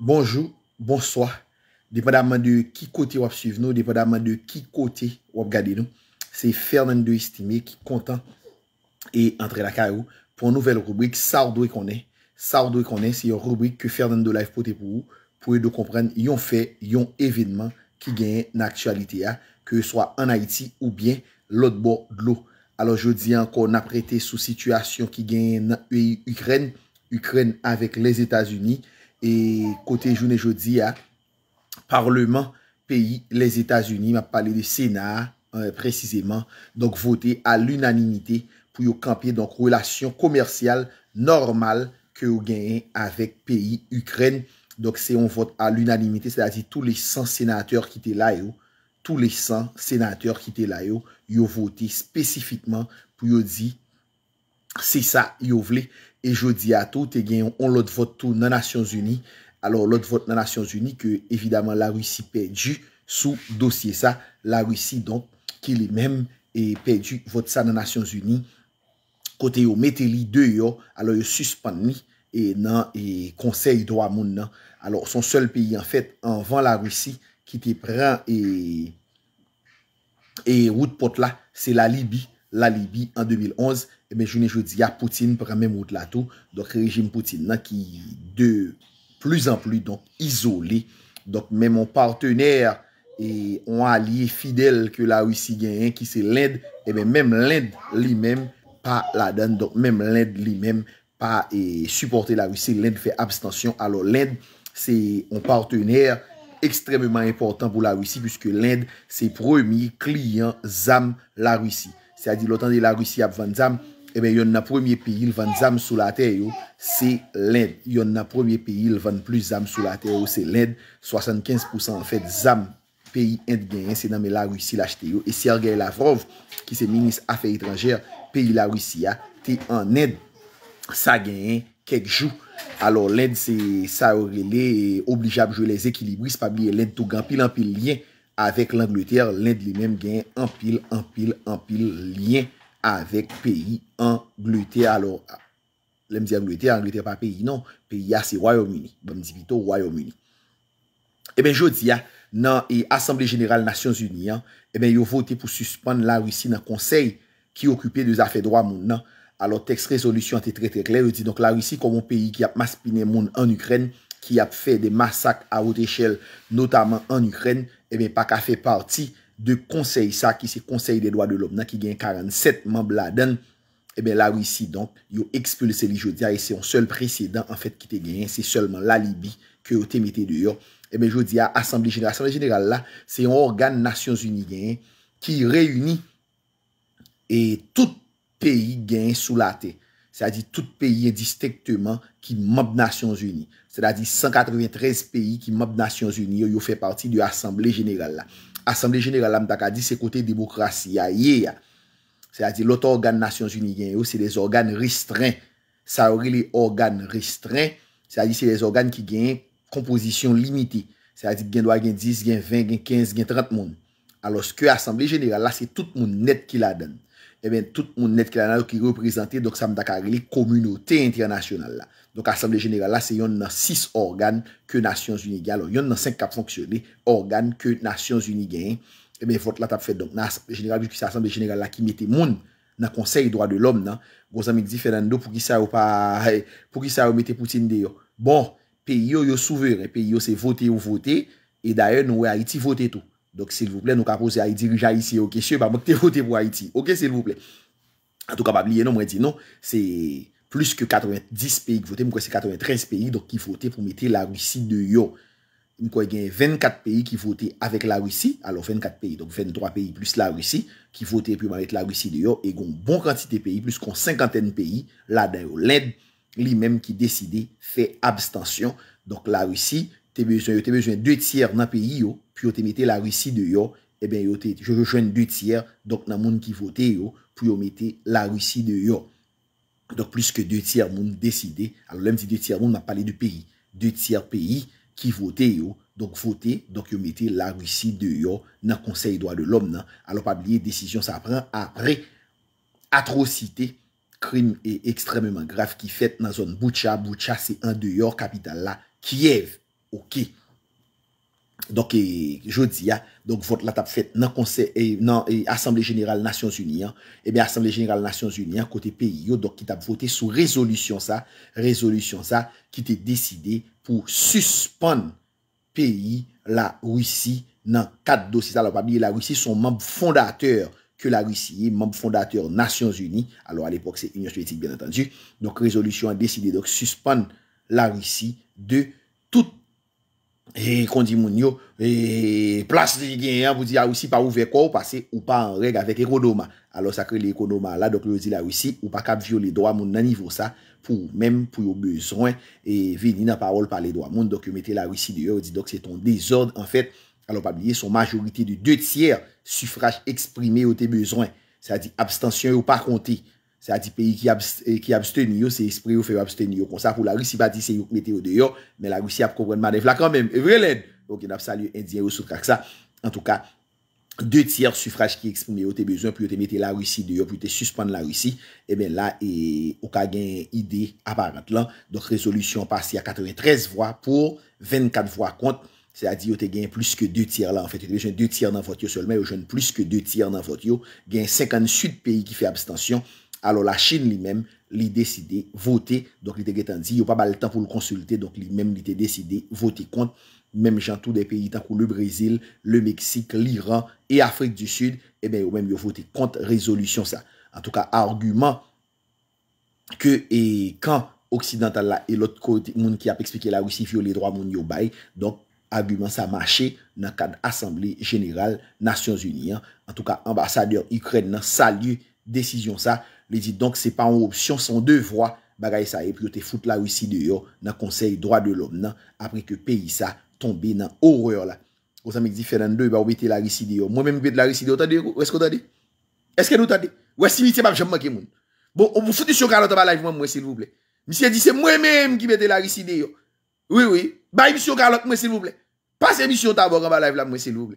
Bonjou, bonsoi, depa da man de ki kote wap suiv nou, depa da man de ki kote wap gade nou, se fèr nan de istime ki kontan e antre la ka ou pou nouvel rubrik Sardoui konen. Sardoui konen se yon rubrik ke fèr nan de live pote pou ou pou e de kompren yon fè, yon evidman ki genye nan aktualite ya, ke yon soa an Haiti ou bien lot bo dlo. Alo je di an kon aprete sou situasyon ki genye nan Ukren, Ukren avèk les Etats-Unis, E kote joun e jodi a, parleman, peyi, les Etats-Unis, ma pale de Sena, euh, preziseman, donk vote a l'unanimite pou yo kampeye donk relasyon komersyal normal ke yo genyen avek peyi Ukren. Donk se yon vote a l'unanimite, se la di tou le 100 senateur ki te la yo, tou le 100 senateur ki te la yo, yo vote spesifikman pou yo di se sa yo vle. E jodi ato te gen yon on lot vot tou nanasyon zuni. Alors lot vot nanasyon zuni ke evidaman la rwisi pedju sou dosye sa. La rwisi donk ke li menm e pedju vot sa nanasyon zuni. Kote yo meteli deyo alo yo suspani e nan konsey e do amoun nan. Alors son sol peyi an fèt an van la rwisi ki te pren e wout e pot la. Se la Libi, la Libi an 2011. e ben jounen joudi ya Poutine pran men mout la tou, dok rejim Poutine nan ki de plus an plus donk izole, dok men mon partener e on alye fidel ke la Ouissi genyen ki se Lend, e ben men Lend li men pa la dan, dok men Lend li men pa e supporte la Ouissi, Lend fe abstansyon, alo Lend se on partener ekstrememan importan pou la Ouissi, pwiske Lend se premi kliyen zam la Ouissi, se a di lotan de la Ouissi ap van zam, Ebe eh yon na premier peyi lvan zanm sou la teyo, se l'Ed. Yon na premier peyi lvan plus zanm sou la teyo, se l'Ed. 75% en fèt zanm peyi Ed genyen, se nanme la Rusi lachteyo. E si ar genye la vrov ki se minis afe itranjer, peyi la Rusi ya, te an Ed. Sa genyen kekjou. Alors l'Ed se sa orele, oblijab jwe les ekilibris, pa biye l'Ed tou gampil, ampil, liyen. Avek l'Angleterre, l'Ed li menm genyen, ampil, ampil, ampil, liyen. avèk peyi Anglote alò. Lèm di Anglote, Anglote pa peyi non, peyi a se Royaum-Uni. Bèm di bito Royaum-Uni. E eh bè jò di a, nan e Assemblée Générale Nations Unie, e eh bè yò votè pou suspande la Réssie nan konsey ki okupè de zafè droit moun nan. Alò, teks rezolusyon te tre tre kler, yò di, donk la Réssie kòmon peyi ki ap maspinè moun an Ukrèn, ki ap fè de masak a wote chèl, notaman an Ukrèn, e bè pak a fè parti De konsey sa ki se konsey de doa de lop nan ki gen 47 mab la den eh Ebe la wisi donk, yo ekspulse li jodia E se yon sel preseydant an fèt ki te gen Se seulement la Libi ke yo temite de yo Ebe eh jodia, Assemblé Générale Assemblé Générale la, se yon organe Nations Unies gen Ki reyuni Et tout pays gen sou la te Se a di tout pays indistinctement ki mab Nations Unies Se a di 193 pays ki mab Nations Unies Yo yo fè parti de Assemblé Générale la Assemblé Général a mi tak a di se kote demokrasi ya ye ya. Se a di loto organe Nations Unies gen yo, se des organe restreint. Sa ori li organe restreint. Se a di se des organe ki gen kompozisyon limiti. Se a di gen doa gen 10, gen 20, gen 15, gen 30 moun. Alo se kwe Assemblé Général la se tout moun net ki la den. E eh ben, tout moun net ki la nan yo ki reprezenti, dok sa mdakare li, komunote internasyonal la. Dok Assemble General la, se yon nan 6 organe ke Nasyons Unigay. Alon, yon nan 5 kap fonksyoni, organe ke Nasyons Unigay. E eh ben, vot la tap fet. Dok, nan Assemble General la ki mette moun, nan konsey droit de l'om non? nan, bon sa mi di Fernando, pou ki sa yo mette poutine de yo. Bon, pe yo yo souver, pe yo se vote ou vote, e daer nou we Haiti vote tou. Donk silvouple, nou ka pose Haiti, Rijay, siye, ok, siye, ba mok te vote pou Haiti. Ok, silvouple. A tou ka bab liye, nou mwen di nou, se plus ke 90 peyi ki vote, mwen kwen se 93 peyi, donk ki vote pou mete la Risi de yo. Mwen kwen gen 24 peyi ki vote avek la Risi, alon 24 peyi, donk 23 peyi plus la Risi, ki vote prime avet la Risi de yo, e gon bon kantite peyi, plus kon 50 peyi, la den ou led, li menm ki deside fe abstansyon, donk la Risi, yo te bezwen 2 tièr nan peyi yo, pou yo te mette la russi de yo, e ben yo te, yo je jwen 2 tièr, donk nan moun ki vote yo, pou yo mette la russi de yo. Donk plus ke 2 tièr moun deside, alo lem ti 2 tièr moun nan pale du peyi, 2 tièr peyi ki vote yo, donk vote, donk yo mette la russi de yo, nan konsey doa de lom nan. Alo pabliye, desisyon sa apren, apre, atrocite, krim e ekstrememan graf ki fet nan zon Boucha, Boucha se 1 de yo, kapital la Kiev, Ok, donk je di ya, donk vot la tap fèt nan Assemblée Générale Nations Unie, e eh ben Assemblée Générale Nations Unie, kote peyi yo, donk ki tap voté sou rezolution sa, rezolution sa ki te deside pou susponne peyi la Roussi nan kat dosi sa. La Roussi son membe fondateur ke la Roussi, membe fondateur Nations Unie, alo al epok se Union Stratique, bien entendu, donk rezolution a deside, donk susponne la Roussi de Roussi. E kondi moun yo, e plas di gen, ah, vous di la russie pa ouve kwa ou pa se ou pa en reg avèk ekonoma. Alors sa kre l'ekonoma la, doke yo di la russie ou pa kap vyo le doa moun nan nivou sa pou mèm pou yo bezoy. E veni nan parol pa le doa moun, doke yo mette la russie di yo, yo di doke se ton dezord en fèt. Alors pa biye son majorité de 2 tiers suffrage exprimé ou te bezoy. Sa di abstention ou pa konti. Sa di peyi ki eh, absten yon, se espre yon fe yon absten yon. Kon sa pou la russi batise yon k mette yon de yon, men la russi ap kompren manev la kanmen, evre lèd. Ok, nap sa li yon indien yon soukak sa. En tout ka, 2 tiers suffrage ki eksprime yon te bezon, pou yon te mette yon la russi de yon, pou yon te suspande la russi. Emen la, ou ka gen ide aparent lan. Donk rezolusyon pasi a 93 voix pou 24 voix kont. Sa di yon te gen plus ke 2 tiers la. En fait, yon te gen 2 tiers nan vot yon solmen, yon te gen plus ke 2 tiers nan vot yon. Gen 58 peyi ki fe abst alo la chine li men, li deside, vote, donk li te getan di, yo pa bal tan pou l konsulte, donk li men li te deside, vote kont, menm jan tout de peyi, tankou le Brezil, le Meksik, l'Iran, e Afrik du Sud, e ben yo menm yo vote kont rezolusyon sa. En tout ka, argumen, ke e kan, oksidental la, e lot kote, moun ki ap ekspeke la, wisi fio le dra moun yo bay, donk, argumen sa mache, nan kan Assemblé Générale Nations Unies, en tout ka, ambassadeur Ukrèd nan salye, desisyon sa, Li di, donk se pa an opsyon son devwa bagay sa e, pi yo te foute la risi de yo nan konsey droa de lom nan, apre ke peyi sa tombe nan horor la. O sa mèk di fè nan do, yo ba ou bete la risi de yo. Mwen mèm bete la risi de yo, tade yo, wè sko tade? Wè skè nou tade? Wè si mi tse pap jom makè moun. Bon, ou mwen foute disyo kalotan ba live mwen mwen silvouble. Mwen siye di, se mwen mèm ki bete la risi de yo. Oui, oui. Baye bisyo kalotan mwen silvouble. Pase bisyo tabo kan ba live la mwen silvou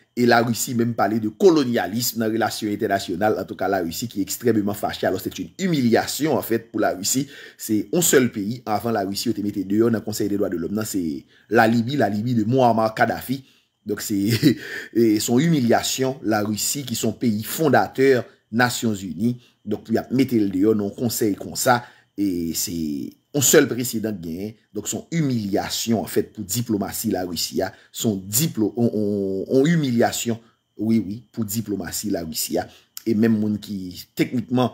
E la russi menm pale de kolonialisme nan relasyon internasyonal, an tou ka la russi ki ekstremement faché. Alors, c'est une humiliation, en fait, pou la russi. C'est un seul pays, avant la russi, ou te mette de yon, nan konseye de doi de l'homme. Nan, c'est la Libye, la Libye de Mohamed Kadhafi. Donc, c'est son humiliation, la russi, ki son pays fondateur, Nations Unies. Donc, pou yon mette de yon, nan konseye kon sa. Et c'est... On sel presidant gen, donk son humilyasyon an fèt pou diplomasi la rwisi ya, son diplo, on humilyasyon, oui, oui, pou diplomasi la rwisi ya, e men moun ki teknitman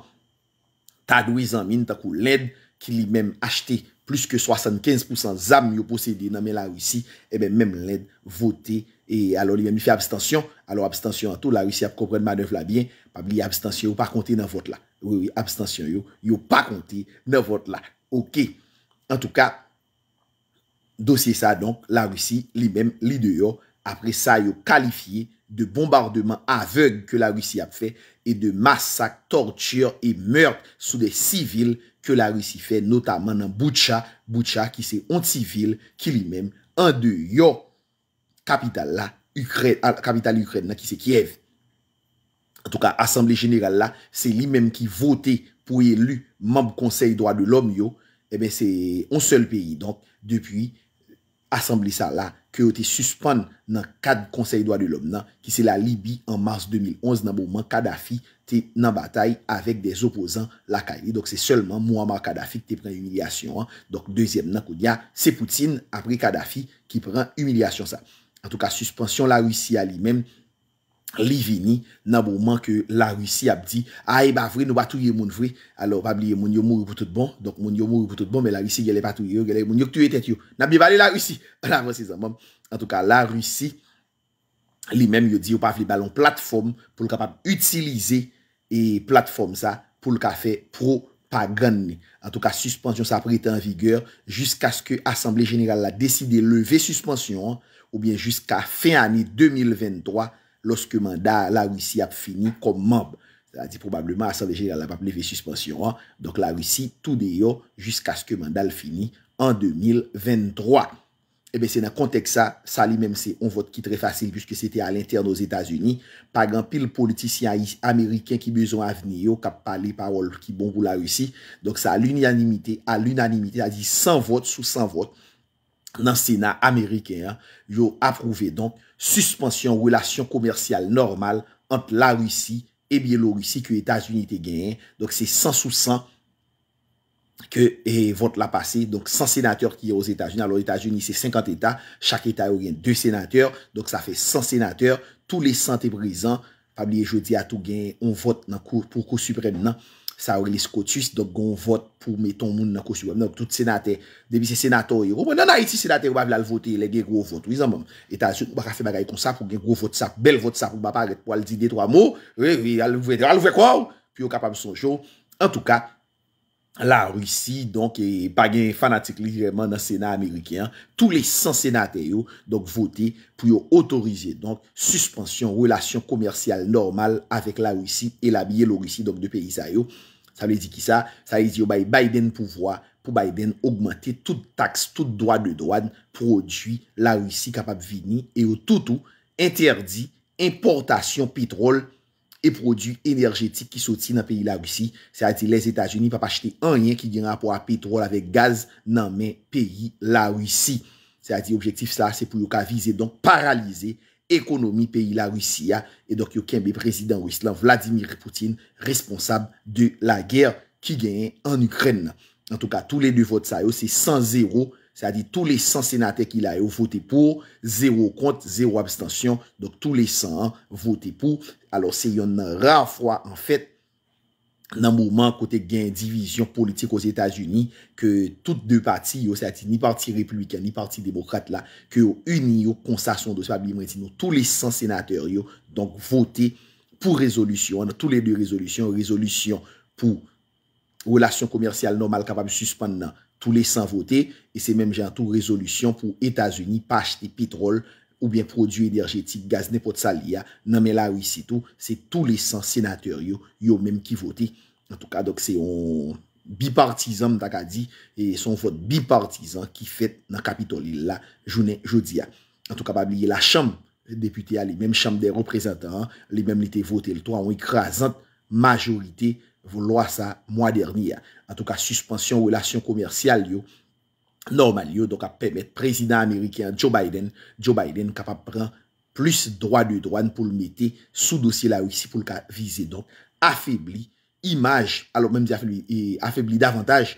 ta dwiz an min, ta kou led, ki li men achete plus ke 75% zam yo posede nan men la rwisi, e eh men men led vote, e alo li men mi fye abstansyon, alo abstansyon an tou, la rwisi ya pou komprenman nou vla bien, pa li abstansyon yo pa konte nan vote la, oui, oui, abstansyon yo, yo pa konte nan vote la, Ok, en tout ka, dosye sa donk, la russi li men li deyo apre sa yo kalifiye de bombardement aveug ke la russi ap fe E de massak, torture et meurt sou de sivil ke la russi fe, notamen nan Boucha Boucha ki se ont sivil ki li men an deyo kapital la, kapital ah, Ukraina ki se Kiev En tout ka, asemble general la, se li men ki vote pouye lu mab konsey doa de lom yo, e ben se on sel peyi. Donk, depuy, asambli sa la, ke yo te suspande nan kad konsey doa de lom nan, ki se la Libi en mars 2011 nan bouman, Kadhafi te nan batay avek de zopozan lakay. Donk, se solman Mouhamad Kadhafi ki te pren humilyasyon an. Donk, dezyem nan koun ya, se Poutine apri Kadhafi ki pren humilyasyon sa. An touka, suspansyon la Rusi a li menm, li vini nan moment que la Russie a dit ay ah, eh ba ben, vre nou batouye moun vre, pas pas moun yo mouri pour tout bon, donc moun yo mouri pour tout bon, mais la Russie Russie gele tout yo, gele moun yo tué tet yo, n'a bi bali la Russie an moi c'est mom, en tout cas la Russie li même yo di ou pa vle ballon plateforme pour pouvoir utiliser et plateforme ça sa, pou café ka fe en tout cas suspension ça sa prete en vigueur jusqu'à ce que Assemblée Générale la de lever suspension hein, ou bien jusqu'à fin année 2023, loske mandal la wisi ap fini kom mamb. A di, probableman, asan de genyal ap ap neve suspensyon an. Donk la wisi tou de yo, jiska aske mandal fini, an 2023. Ebe, se nan kontek sa, sa li menm se, on vote ki tre fasil, biske se te al interno os Etats-Unis. Pagan, pil politisyen amerikyen ki bezon avni yo, kap pale parol ki bon pou la wisi. Donk sa, al unanimite, al unanimite, a di, san vote sou san vote, nan Senat Ameriken yo aprouve donk suspensyon relasyon komersyal normal ant la Risi e Biélorisi ki Etat-Unis te genyen donk se 100 sous 100 ke vote la pase donk 100 senatèr ki yo Etat-Unis alors Etat-Unis se 50 Etat chak Etat yo genyen 2 senatèr donk sa fe 100 senatèr tou les 100 te brisan Fablie Jeudi a tou genyen on vote nan kou pou kou suprèm nan Sa orilis kotus, dok gon vot pou meton moun nan kosu. Mwen nan wak tout senate, debi se senato yi. Mwen nan a iti senate wap la voti, le ge gro vot. Ou izan mwen, etasyon, mwen wak a fe bagay kon sa pou ge gro vot sa. Bel vot sa pou bap aparet pou al di dey 3 mou. Oui, oui, al vwe kwa ou. Pi yo kapam son show. En tout ka. La russi, donk, e pagyen fanatik liseyman nan senat amerikyan, tou le 100 senatè yo, donk, votè pou yo otorize, donk, suspensyon relasyon komersyal normal avèk la russi e labye lor russi, donk, de pey sa yo. Sa mè di ki sa, sa yi di yo baye Biden pou vwa, pou Biden augmente tout tax, tout doan de doan, prodwi la russi kapap vini, e yo toutou interdi importasyon petrole E produ enerjetik ki soti nan peyi la russi. Sa a di les Etats-Unis pa pa chete anyen ki gen a po a petrol avek gaz nan men peyi la russi. Sa a di objektif sa se pou yo ka vize don paralize ekonomi peyi la russi ya. E donk yo kenbe prezident russi lan Vladimir Putin responsab de la ger ki gen en Ukren. En tou ka tou le 2 vot sa yo se 100-0. Sa a di tou le 100 senatek ki la yo voté pou. 0 kont, 0 abstansyon. Donk tou le 100 voté pou. Alors, se yon nan rafwa, en fèt, nan mouman kote gen divizyon politik os Etats-Unis, ke tout de pati yo, se ati ni pati republikan, ni pati demokrate la, ke yo uni yo, konsasyon do se pabli mwen eti nou, tout le 100 senatèr yo, donk vote pou rezolusyon. An nou, tout le 2 rezolusyon, rezolusyon pou relasyon komersyal non malkapab suspann nan, tout le 100 vote, et se menm jantou rezolusyon pou Etats-Unis pa achete petrol ou byen produ energetik, gaz ne pot sali ya, nan men la ou yi sitou, se tou lesan senateur yo, yo menm ki voti. An tou ka, dok se yon bipartizan, tak a di, e son vot bipartizan ki fet nan Kapitolil la, jounen jodi ya. An tou ka, pa blye la chanm depute ya, li menm chanm de reprezentant, li menm li te voti lito, an yi krasant majorite vou lo a sa mwa derni ya. An tou ka, suspensyon ou lasyon komersyal yo, Normal yo, do ka pèmèt, prezident Amerikyan Joe Biden, Joe Biden kap ap prèm plus drwa de drwan pou l metè sou dosye la wisi pou l ka vize do, afèbli imaj, alò mèm zi afèbli davantage,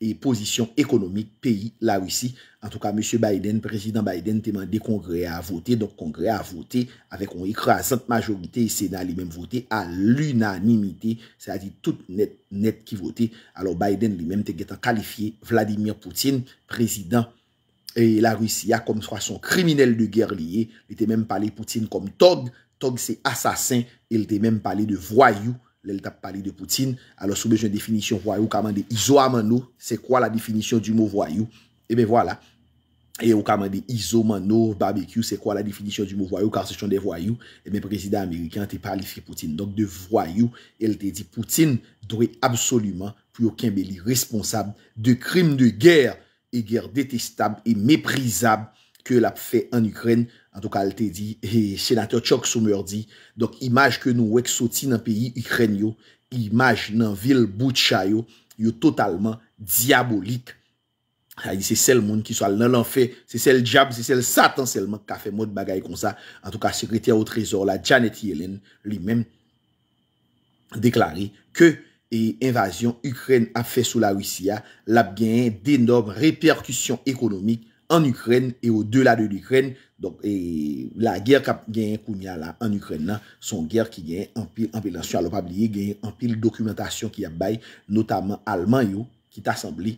Et position ekonomik peyi la russi En tout ka, M. Biden, prezident Biden Te mande kongre a voté Donk kongre a voté Avèk on y kre a zante majorité Et sè nan li mèm voté A l'unanimité Sè a dit tout net net ki voté Alors Biden li mèm te getan kalifié Vladimir Poutine, prezident Et la russi a kom fwa son kriminel de guerre liye Li te mèm pale Poutine kom Tog Tog se asasin Li te mèm pale de voyou Elle t'a parlé de Poutine, Alors, Alors besoin une définition voyou, Comment izo aman c'est quoi la définition du mot voyou, Et eh bien, voilà, Et au kamande izo man barbecue, c'est quoi la définition du mot voyou, Car ce sont des voyous. Et eh bien président américain t'es parlé de Poutine, Donc, de voyou, elle te dit Poutine doit absolument pour aucun béli responsable de crimes de guerre, et guerre détestable et méprisable que la fait en Ukraine, An tou ka al te di, senatèr Chok Soumeur di, donk imaj ke nou wèk soti nan peyi Ukren yo, imaj nan vil bout chay yo, yo totalman diabolik. Ah, a di se sel moun ki sol nan lan fe, se sel diabolik, se sel satan selman ka fe mou de bagay kon sa. An tou ka sekretèr ou trezor la, Janet Yellen, li men deklari ke e invasyon Ukren ap fe sou la Ouissia, lap genye denob reperkusyon ekonomik, an Ukren, e ou de la de l'Ukren, la gyer kap genye kounya la an Ukren nan, son gyer ki genye an pil, an pil ansyon alo pabliye, genye an pil dokumentasyon ki ap bay, notaman alman yo, ki ta sambli,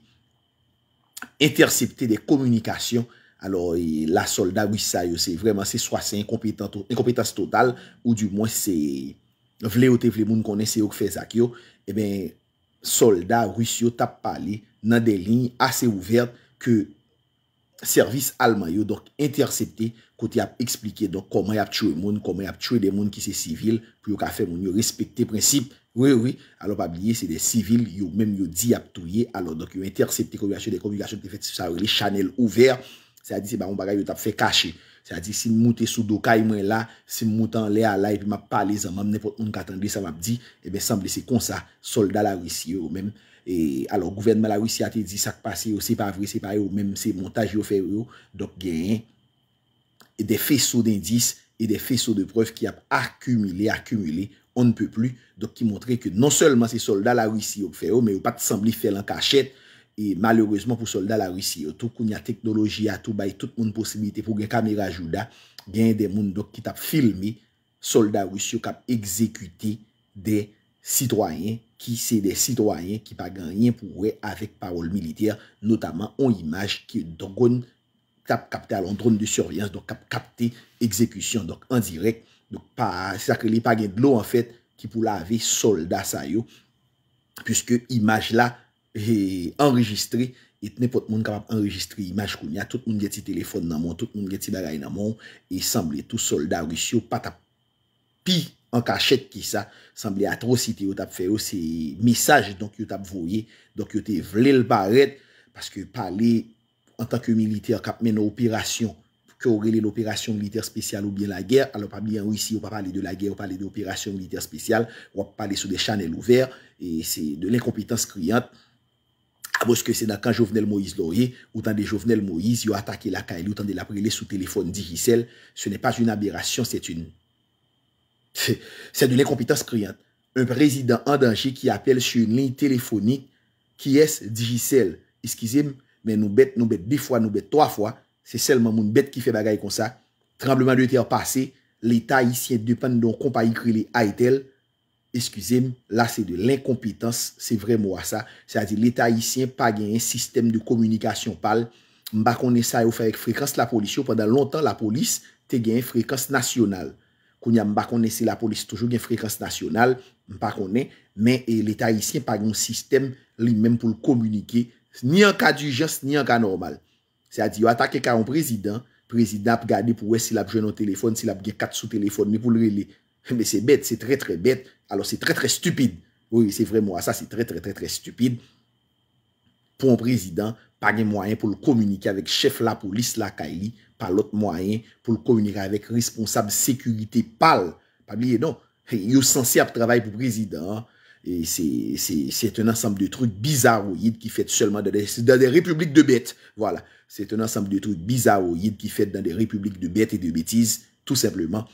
intersepte de komunikasyon, alo la solda wisa yo, se vreman se swa se enkompetans total, ou du mwen se vle ote vle moun konen se yo kfezak yo, e ben solda wisyon tap pali nan de lini ase ouverte ke... Servis alman yo dok intersepte kote ap eksplike dok koman yap chwe moun, koman yap chwe de moun ki se sivil pou yo ka fe moun yo respekte prinsip. Oui, oui, alo pa blye se de sivil, yo men yo di ap touye, alo dok yo intersepte koman yo chwe de konmigasyon, koman yo chwe chanel ouver. Se a di se ba moun bagay yo tap fe kache, se a di se moun te sou do ka yon mwen la, se moun tan le a la, epi map pale zanman, nepot moun katangli sa map di, ebe semble se konsa solda la risi yo men. E alon gouvenman la wisi a te di sak pa se yo, se pa vri, se pa e yo, menm se montaj yo fe yo, dok gen yon, e de feso d'indis, e de feso de preuf ki ap akumile, akumile, on ne pe pli, dok ki montre ke non selman se solda la wisi yo fe yo, men yo pati sambli fe lan kachet, e malerouzman pou solda la wisi yo, tou koun ya teknoloji a tou bay, tout moun posibite pou gen kamera jouda, gen den moun dok ki tap filme solda wisi yo kap ekzekute de sitwayen, ki se de sitwoyen ki pa genyen pou we avek parol militer, notaman on imaj ki dokon kapte alon drone de survyans, do kapte ekzekusyon, dok an direk, sakre li pa genyè dlo an fèt, ki pou la ave solda sa yo, pyske imaj la e enregistre, et ne pot moun kapap enregistre imaj koun ya, tout moun geti telefon nan moun, tout moun geti bagay nan moun, et samble tout solda rishyo, pat api, an kachet ki sa, sanble atro si te yo tap feyo, se misaj donk yo tap vouye, donk yo te vle l baret, paske pale, an tanke militer kap men opirasyon, pou ke ou rele l opirasyon militer spesyal ou bien la ger, alon pa mi an wisi, ou pa pale de la ger, ou pale de opirasyon militer spesyal, ou pa pale sou de chanel ouver, e se de l enkompetans kriyant, aboske se nan kan jovenel Moïse Lorie, ou tan de jovenel Moïse, yo atake la kaile, ou tan de la prele sou telefon di hissel, se ne pas un aberasyon, se te un taberasyon, Se de l'incompitans kriyant. Un prezident andanje ki apel su yon linj telefonik ki es digisel. Eskizem, men noubet, noubet, bi fwa, noubet, toa fwa, se selman moun bet ki fe bagay kon sa. Trembleman de te apase, l'Etat Hissien depan don kompa yi krile a etel. Eskizem, la se de l'incompitans, se vre mwa sa. Se a di l'Etat Hissien pa gen yon sistem de komunikasyon pal. Mba konen sa yon frekans la polisyon pendant lontan la polis te gen yon frekans nasyonal. Koun ya mba konen se la polis toujou gen frekans nasyonal, mba konen, men e l'Etat isyen pa gen yon sistem li men pou l'kominike, ni an ka du jans, ni an ka normal. Se a di yo ata ke ka yon prezident, prezident ap gade pou we se la pje nou telefon, se la pje kat sou telefon, ni pou l'reli. Men se bet, se tre tre bet, alo se tre tre stupide. Oui, se vremen wa sa, se tre tre tre stupide. Pon prezident, pa gen mwayen pou l'kominike avek chef la polis la kaili, pa l'ot mwayen pou l'kounira avek responsable sekurite pal. Pabliye, nou, yon sensi ap travay pou prezident, c'est un ansamb de trouk bizar ou yid ki fèt seulement dans des republik de bèt. Voilà, c'est un ansamb de trouk bizar ou yid ki fèt dans des republik de bèt et de bètise, tout simplement.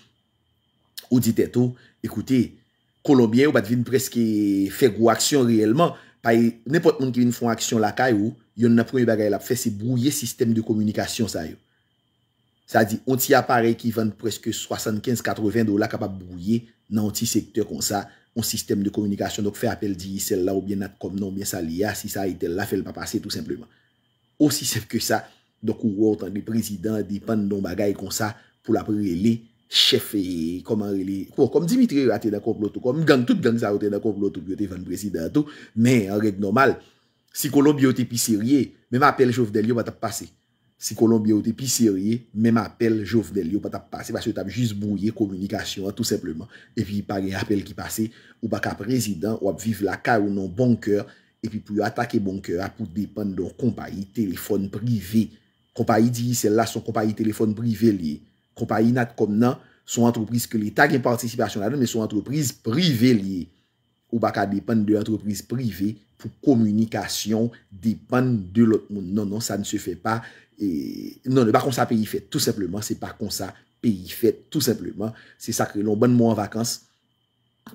Ou dit eto, ekoute, kolombien ou bat vin preske fèk ou aksyon reyelman, pa nèpot moun ki vin fèk ou aksyon la kaj ou, yon nan prou yon bagay la fèk, se brouye sistem de komunikasyon sa yo. Sa di, onti apare ki vande preske 75-80 dola kapap bouye nan onti sektor kon sa, on sistem de komunikasyon. Dok fe apel di yi sel la ou bien nat kom non, ou bien sa li ya, si sa yi tel la, fel pa pase tout sepleman. Osi sep ke sa, dok ou wotan de prezident, dipan don bagay kon sa pou la prele, chefe, koman rele, kom Dimitri ou ate dako ploto, kom gang tout gang sa ou ate dako ploto biote vande prezidento, men en red nomal, si kolon biote pi serye, men apel jo vdel yo batap pase. Si Kolombia ou te pisereye, mem apel jovnel yo pa tap pase, bas yo tap jiz bouye, komunikasyon, tout sepleman. E pi pa gen apel ki pase, ou pa ka prezident, ou ap vive la karounon bonkèr, e pi pou yo atake bonkèr, ap pou depan don kompa yi telefon privé. Kopa yi di yi sel la, son kompa yi telefon privé liye. Kopa yi nat kom nan, son antropriz ke li tag en participasyon la nan, men son antropriz privé liye. Ou ba ka depan de entreprise prive pou komunikasyon depan de lot moun. Non, non, sa ne se fe pa. Non, non, ba kon sa peyi fet tout sepleman. Se pa kon sa peyi fet tout sepleman. Se sa kre lon bon moun wakans.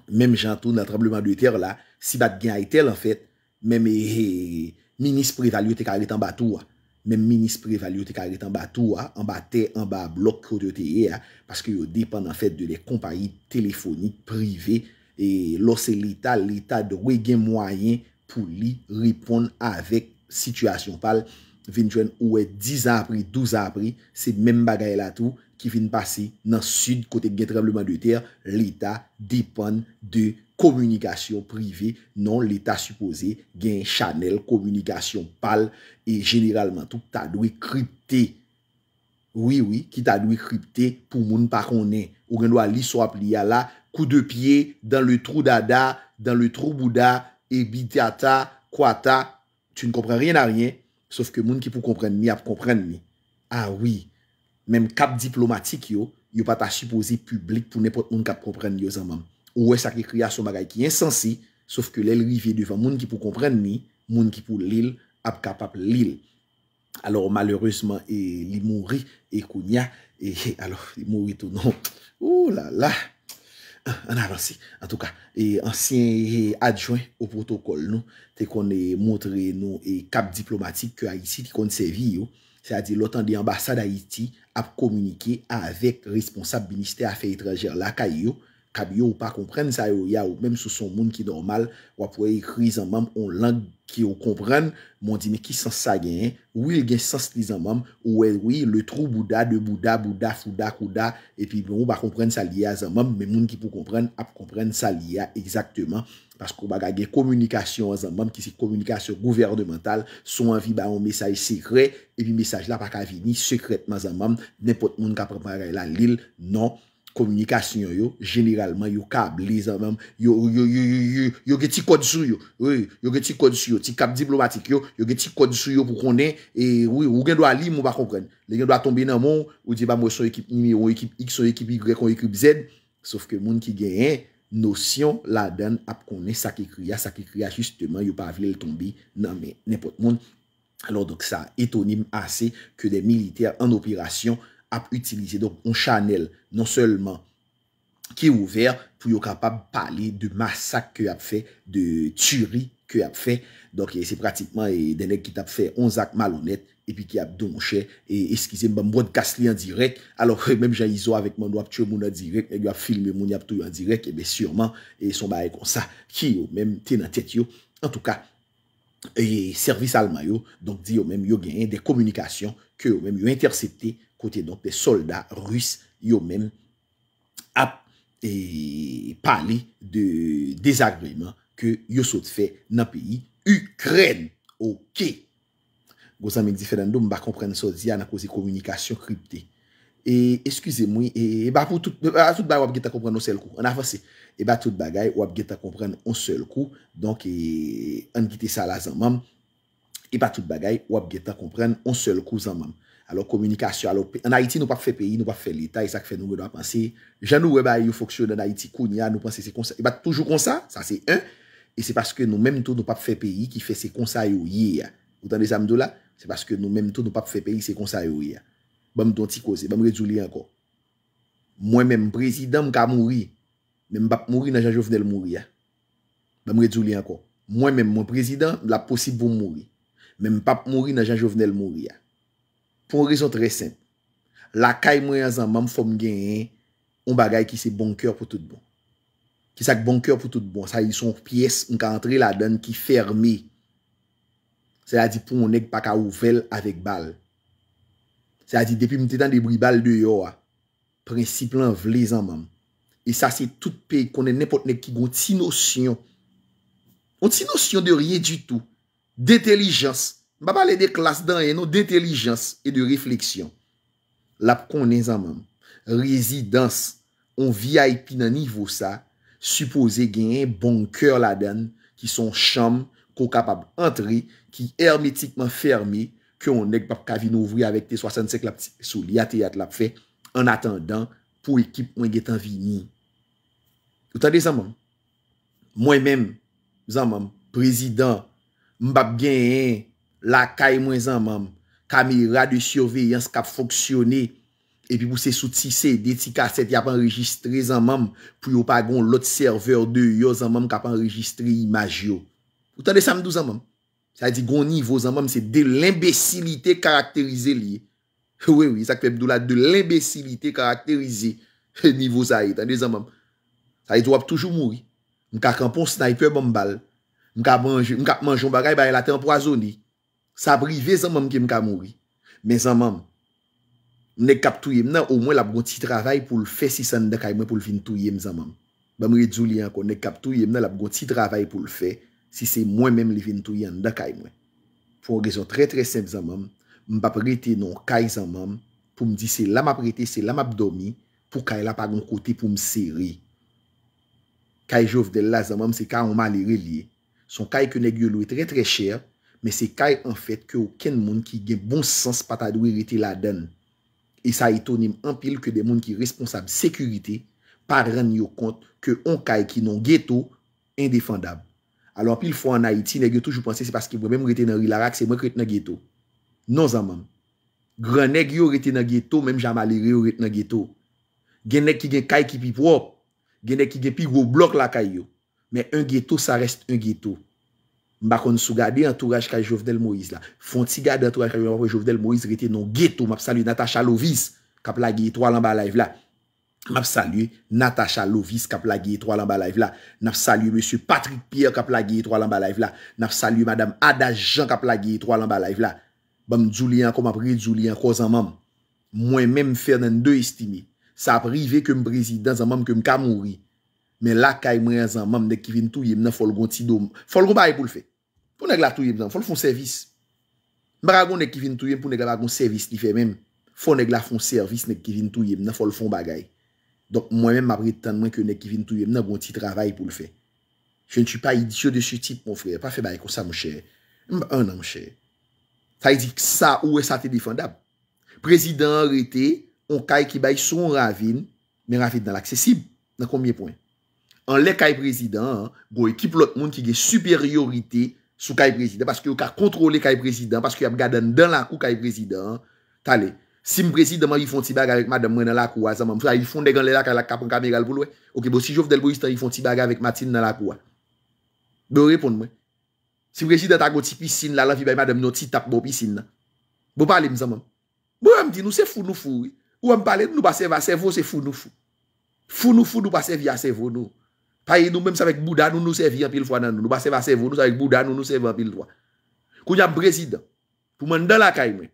Mem jantoun la trembleman de ter la. Si bat gen a etel en fet, mem menis prevalyote kare tan batou. Mem menis prevalyote kare tan batou. An ba ter, an ba blok kre de teye. Paske yo depan en fet de le kompanyi telefoni prive. E lo se l'Etat, l'Etat dewe gen mwayen pou li ripon avèk situasyon pal. Vin chwen ouè 10 apri, 12 apri, se mèm bagay la tou ki vin pase nan sud, kote gen trembleman de ter, l'Etat dipon de komunikasyon privé. Non, l'Etat suppose gen chanel, komunikasyon pal, e generalman tou ta dwe kripte. Oui, oui, ki ta dwe kripte pou moun pa konen. Ou gen do a li sou ap li ala, Kou de piye, dan le trou dada, dan le trou bouda, ebi tata, kwa ta, tu n'kompren riyen a riyen, saf ke moun ki pou kompren ni ap kompren ni. A ah wii, menm kap diplomatik yo, yo pata shipozi publik pou nepot moun kap kompren yo zanman. Ouwe sak e kriya sou magay ki insansi, saf ke lèl rivye devan moun ki pou kompren ni, moun ki pou lil, ap kap ap lil. Alors malheureseman, e li moun ri, e kounya, e alo, li moun ri tonon. Oulala! An avansi, an touka, ansyen adjouen ou protokol nou te kon moun tre nou e kap diplomatik ki a iti ti kon sevi yo. Se a di lotan di ambasade a iti ap komunike avek responsab biniste a fey trajer lakay yo. Kab yo ou pa kompren sa yo ya ou, menm sou son moun ki normal, wap wè ekri zanmanm, ou lang ki ou kompren, moun di men ki sens sa gen, ou il gen sens li zanmanm, ou el wè, le trou bouda, de bouda, bouda, fouda, kouda, epi moun pa kompren sa li ya zanmanm, men moun ki pou kompren, ap kompren sa li ya, ekzakteman, paskou baga gen komunikasyon zanmanm, ki si komunikasyon gouvernemental, son anvi ba anw mesaj sekre, epi mesaj la pa ka vini, sekretman zanmanm, Komunikasyon yo, jeneralman, yo kab li zan mem, yo ge ti kod sou yo, yo ge ti kod sou yo, ti kab diplomatik yo, yo ge ti kod sou yo pou konen, e wou gen do a li moun ba konkren. Ne gen do a tombe nan moun, ou di ba moun son ekip 1, ou ekip x, son ekip y, kon ekip zed, saf ke moun ki genye, nosyon la den ap konen sakikriya, sakikriya justemen yo pa vile tombe nan men, nepot moun. Alors doke sa, etonim ase, ke de militer an operasyon, ap utilize, donk, on chanel, non selman, ki ouver, pou yo kapab pale, de masak ke ap fe, de tury, ke ap fe, donk, se pratikman, denek ki tap fe, onzak malonet, epi ki ap donche, eskize, mba mbwad kast li an direk, alok, menm jayizo avik man wap tue moun an direk, men wap filme moun ap tou yo an direk, ebe sureman, son ba ekon sa, ki yo menm, ten an tet yo, an touka, e servis alma yo, donk, di yo menm, yo genyen de komunikasyon, kote donk de soldat rus yo men ap e, pale de dezak doyman ke yo sot fe nan peyi Ukren. Ok. Gozan men di fe dandou mba komprene sot ziya nan kouze komunikasyon krypte. E, eskuse mwen, e, e ba pou tout bagay wap geta komprene on sel kou. An avanse, e ba tout bagay wap geta komprene on sel kou. Donk e an gite sa la zanman. E ba tout bagay wap geta komprene on sel kou zanman. alòk komunikasyon, alòk... An Haiti nou pap fè peyi, nou pap fè l'Etat, e sak fè nou gwenwa panse. Jan nou gwenwa yo foksyon an Haiti koun ya, nou panse se konsa. E bat toujou konsa, sa se en, e se paske nou menm tou nou pap fè peyi ki fè se konsa yo ye ya. O tan de zamdou la, se paske nou menm tou nou pap fè peyi se konsa yo ye ya. Bèm don ti koze, bèm redzoulè anko. Mwen menm prezidam ka mouri, menm pap mouri nan jan jovenel mouri ya. Bèm bon, redzoulè anko. Mwen menm mwen prezidam, la pos pou an rezon tre semp. La kay mwen yon zan mam fom gen yen, on bagay ki se bonkèr pou tout bon. Ki sak bonkèr pou tout bon. Sa yon son piyes, mka antre la den ki fermi. Se la di pou mwen ek pa ka ouvel avèk bal. Se la di depi mwen te tan de bri bal de yo a, principle an vle zan mam. E sa se tout pe, konen nepot nek ki goun ti nosyon. Goun ti nosyon de rye du tout. D'etelijans. Mbaba lè de klas dan yè e nou d'intellijans e de refleksyon. Lap konè zanman, rezidans, on vi aipi nan nivou sa, supose genyen bonkèr la den ki son chanm kon kapab antre, ki ermitikman ferme ki on nek pap kavinovri avèk te 65 lap souli ati ati lap fè an atan dan pou ekip mwen getan vini. O tanè zanman, mwen menm, zanman, prezidans, mbap genyen la ka e mwen zan mam, kamera de surveyans kap foksyone, epi pou se sotise, deti kaset ya pa enregistre zan mam, pou yo pa gon lot server de yo zan mam kap enregistre imaj yo. Ou tan de samdou zan mam? Sa yi di gon nivou zan mam, se de l'imbessilite karakterize liye. Wewe, sakpe mdou la, de l'imbessilite karakterize nivou zan mam. Sa yi dwap toujou mwoui, mka kampon sniper bambal, mka manjou bagay, baye la te empoazoni, Sa bri ve zanmoum ki m ka mouri. Men zanmoum, nek kap touye m nan, ou mwen la pou bon gouti travay pou l fè, si san dekay mwen pou l vintouye m zanmoum. Ba mwen rejou li anko, nek kap touye m nan, la pou bon gouti travay pou l fè, si se mwen mèm li vintouye an dekay mwen. Pou orizon tre tre sep zanmoum, m ba prete non kay zanmoum, pou m di se la ma prete, se la ma bdomi, pou kay la pa goun kote pou m seri. Kay jov del la zanmoum, se ka anman li relie. Son kay k Men se kay an fèt ke ou ken moun ki gen bon sens pata dwi rete la den. E sa ito nim an pil ke de moun ki responsab sekurite pa ren yo kont ke on kay ki non geto indefendab. Alo an pil fwa an Haiti, ne geto jwou pense se paske mwen mwen rete nan Rilarak se mwen kret nan geto. Non zanman. Gren nek yo rete nan geto, menm jamalere yo rete nan geto. Gen nek ki gen kay ki pi wop. Gen nek ki gen pi woblok la kay yo. Men en geto sa reste en geto. Mba kon sou gade antouraj ka Jovdel Moïse la. Fon ti gade antouraj ka Jovdel Moïse rete non geto. Mbap salye Natasha Lovis kap la ge etro alan ba live la. Mbap salye Natasha Lovis kap la ge etro alan ba live la. Mbap salye Monsieur Patrick Pierre kap la ge etro alan ba live la. Mbap salye Madame Ada Jean kap la ge etro alan ba live la. Mbam Julien kom apre Julien kwa zan mam. Mwen men mfe nan de estime. Sa aprive kem prezident zan mam kem kamouri. Men la kay mwen zan mam dek kivin touye mnen folgon ti dom. Folgon ba e pou l fèk. Fon neg la foun servis. Mbra kon neg kivin touyem pou neg la foun servis li fe menm. Fon neg la foun servis neg kivin touyem nan fon foun bagay. Donk mwen menm apre tan mwen ke neg kivin touyem nan goun ti travay pou l fe. Je nchi pa idio de sutit mwen fre. Pa fe bay kon sa mou che. Mba an nan mou che. Sa yi dik sa ou e sa te difandab. Prezident rete, on kay ki bay son ravin, men ravin nan laksesib. Nan konmye poin? An le kay prezident, go bon, ekip lot moun ki ge superiorite prezident. sou kay prezident, paske yo ka kontrole kay prezident, paske yo ap gadan dan la kou kay prezident, tale, si m prezident man yifon ti baga vek madame men nan la kouwa, zanman, fwa yifon de ganle la ka bon, la kapon kameral pou lwe, okey, bo si jof del bo yistan yifon ti baga vek matine nan la kouwa, bo repon mwen, si m prezident a go ti pisine lala vi bay madame nou ti tap bo pisine, bo pale bon, m zanman, bo wè m di nou se founou founou, ou wè m pale nou pa se vya se vyo se founou founou, founou founou pa se Noun mèm savek Bouda, nou nou sevi anpil fwa nan nou. Nou ba seva sevo, nou savek Bouda, nou nou seva anpil fwa. Koun ya brezidan, pou mèndan lakay mè.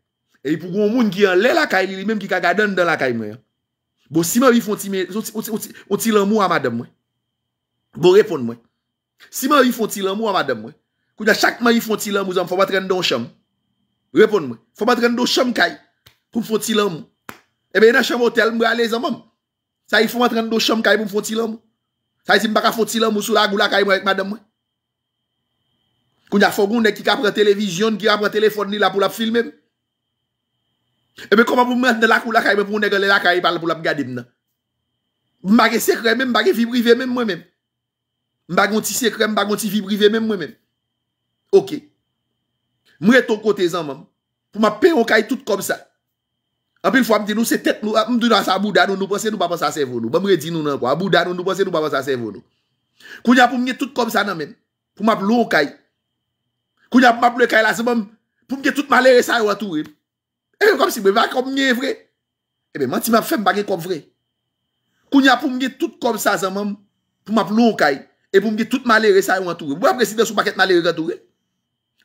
E pou goun moun ki an lè lakay li, mèm ki kagadan lakay mè. Bo, si mè yi fonti mè, onti lè mou an madèm mè. Bo, repon mè. Si mè yi fonti lè mou an madèm mè. Koun ya chak mè yi fonti lè mou zan, fò mwen tren don chanm. Repon mè. Fò mwen tren don chanm kaj pou mwen fonti lè mou. E mè Sa yi si m baka foti lan mousou la akou lakay mwen ek madan mwen? Koun ya fokoun de ki kapre televizyon, ki kapre telefon ni la pou lap film eh mwen? Ebe koma pou m mènd lakou lakay mwen pou m negle lakay pala pou lap gadim nan? M bagè sekre mwen, m bagè vibrive mwen mwen mwen? M bagè nouti sekre, m bagè nouti vibrive mwen mwen mwen? Ok. M wè tou kote zan mwen. Pou m apè yon kay tout kom sa. Anpil fwa mdi nou se tet nou, anpil mdi nou sa abou danou nou pwese nou pa pa sa se vounou. Ban mre di nou nan kwa, abou danou nou pwese nou pa pa sa se vounou. Kounya pou mge tout kom sa nan men, pou map lou kay. Kounya pou map lou e kay la se man, pou mge tout malere sa yo an toure. Ebe kom si bebe akom mne vre. Ebe manti map fem bagen kom vre. Kounya pou mge tout kom sa sa man, pou map lou kay. E pou mge tout malere sa yo an toure. Ou pa presiden sou paket malere an toure.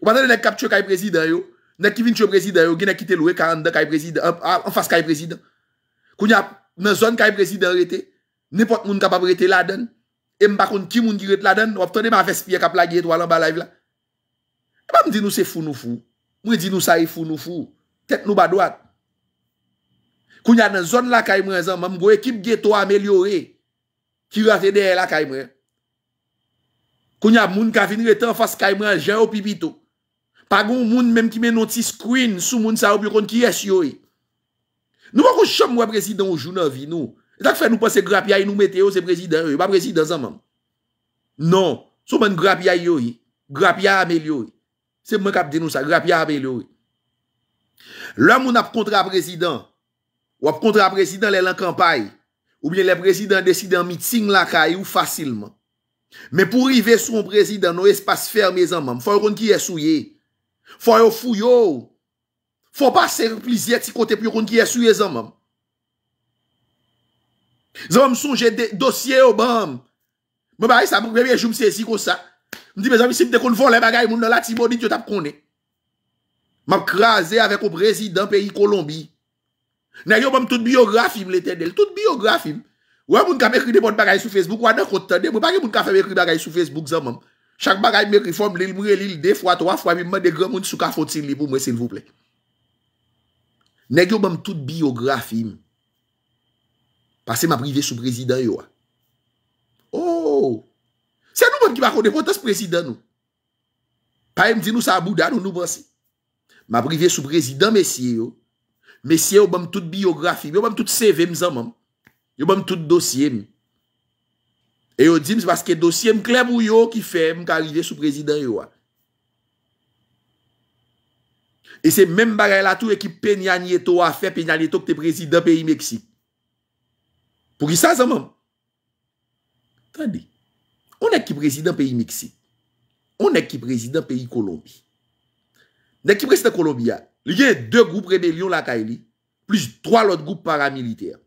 Ou pa nan elek kap chwe kay presiden yo. Nè kivin chou prezidè yo, genè kite louè 40 dè kaj prezidè, an fas kaj prezidè. Kou nyap, nan zon kaj prezidè rete, nipot moun kapap rete laden, e mbakoun ki moun ki rete laden, wap ton e man vespye kap la ge eto alan balay vla. E ba mdi nou se founou foun, mwen di nou say e founou foun, tet nou ba doat. Kou nyap nan zon la kaj mwen zan, mwen mbo ekip ge to amelyore, ki rafede e la kaj mwen. Kou nyap moun ka vin rete an fas kaj mwen, jè ou pipi tou. Pagoun moun menm ki men nou ti screen sou moun sa wap yon kon ki yes yoy. Nou wakou chom wap prezidant ou joun avi nou. E tak fè nou panse grap ya yon nou meteo se prezidant. Yon wap prezidant zan mam. Non. Sou menn grap ya yoy. Grap ya amel yoy. Se mwen kap denou sa. Grap ya amel yoy. Lwa moun ap kontra prezidant. Wap kontra prezidant lè lan kampay. Ou bie le prezidant deside an mitsing lakay e ou fasilman. Men pou rive sou prezidant nou espase ferme zan mam. Fè yon kon ki yes yoy. Faut yo fou yo. Faut pas se plaisir si côté plus qu'on qui est sur les hommes. Zom songe des dossiers au bam. Mais bah, ça, premier jour, me comme ça. Je mes amis, si te vole les bagages, la Tibodi tu t'ap Je avec le président pays Colombie. N'a yo toute biographie l'éternel, toute biographie. Ouais, moun ka écrit des bonnes bagages sur Facebook, ou moun ka sur Facebook Chak bagay mè reform lèl mwè lèl dè fwa tò wafwa mè mwen de grè mwen tsou ka fòt sin lèl pou mwen sil voup lèk. Nèk yo oh! bèm tout biografi mè. Pase mè prive sou prezidè yo wè. Ou! Se an nou bèm ki bako depote sou prezidè nou. Pa mè zin nou sa abou dan nou nou bè si. Mè prive sou prezidè mè si yo. Mè si yo bèm tout biografi mè. Yo bèm tout CV mè zan mèm. Yo bèm tout dosye mè. E yo di mse baske dosye m klem ou yo ki fe m ka rile sou prezident yo a. E se menm bagay la tou e ki penyanyeto a fe penyanyeto ki te prezident peyi Meksik. Pou ki sa zanman? Tani, on ek ki prezident peyi Meksik. On ek ki prezident peyi Kolombi. Nek ki prezident Kolombi a, li jene de group rebelion la ka e li, plus 3 lot group paramiliter.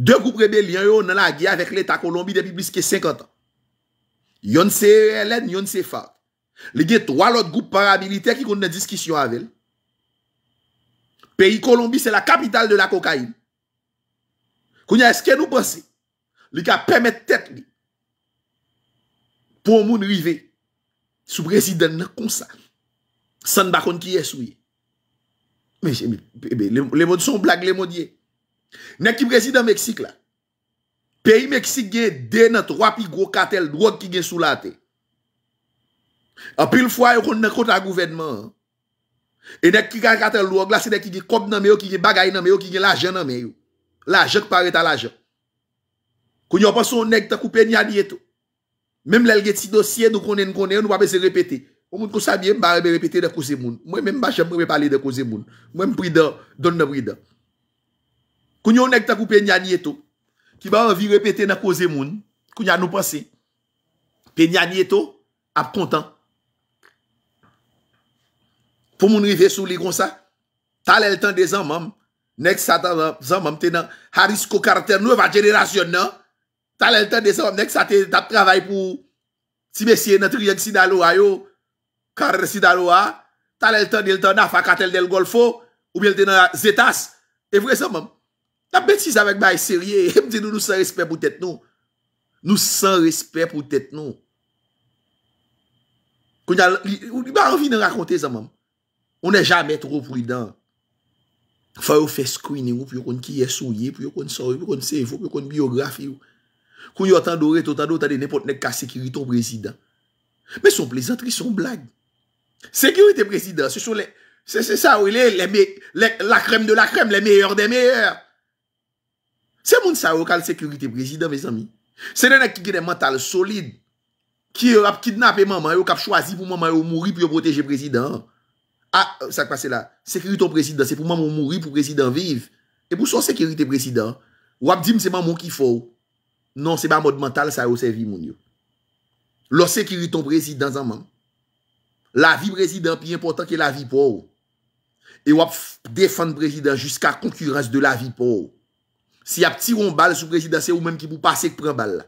De goup rebel yon yon nan a gya vek l'Etat Kolombi depi bliske 50 an. Yon se elen, yon se far. Li gye 3 lot goup parabiliter ki kounnen diskisyon avel. Peri Kolombi se la kapital de la kokain. Kounnen eske nou pase li ka pèmè tèt li. Pou moun rive sou prezidè nan konsa. San bakoun ki yesouye. Mè jè eh mi, le mòd son blag, le mòd yè. Nèk ki brezid an Meksik la Pei Meksik gen denat wapig wakatel Drog ki gen sou late A pil fwa yon konnen konta gouvenman E nèk ki kan katel wak Lase nèk ki gen kob nanme yo Ki gen bagay nanme yo Ki gen laje nanme yo Laje k pare ta laje Koun yo pason nèk ta koupen yadi eto Mèm lèl gen ti dosye Doun konnen konnen Yon wapese repete O moun kousa biye mba repete de kouse moun Mwen mba jem mbe pale de kouse moun Mwen mpwida don mpwida Kou nyon nek takou pe nyanye to. Ki ba anvi repete nan koze moun. Kou nyan nou pase. Pe nyanye to ap kontan. Fou moun rive sou li kon sa. Tal el tan de zan mam. Nek sa tan zan mam tenan haris ko karater noueva jenerasyon nan. Tal el tan de zan mam. Nek sa te tap travay pou ti besye nantri yon si dalou a yo. Karer si dalou a. Tal el tan de zan mam. Nafak atel del golfo. Ou bel tenan zetas. Evre zan mam. La betis avèk baye serye, mdè nou nou san respèp ou tèt nou. Nou san respèp ou tèt nou. Ou li ba anvi nan rakonte zan mam. Ou ne jame trop prudent. Fa ou fèskwini ou, pou yon kon kiye souye, pou yon kon sori, pou yon kon servo, pou yon kon biografi ou. Kou yon tan do re, ton tan do tade nepot nek kasekiri ton prezident. Mè son plezantri, son blag. Sekirite prezident, se sou le, se se sa ou le, le me, la krem de la krem, le meyèr de meyèr. Se moun sa yo kal sekurite prezident, mes amin. Se dene ki genè mental solide, ki yo ap kidnap e maman yo kap chwazi pou maman yo mouri pou yo proteje prezident. A, sak pa se la. Sekurite prezident, se pou maman yo mouri pou prezident viv. E pou son sekurite prezident, wap di mse maman ki fò. Non, se maman mental sa yo se viv moun yo. Lo sekurite prezident zanman. La vi prezident pi important ki la vi pou. E wap defan prezident jiska konkurense de la vi pou ou. Si ap tiron bal sou prezident, se ou menm ki pou pasek pou pran bal la.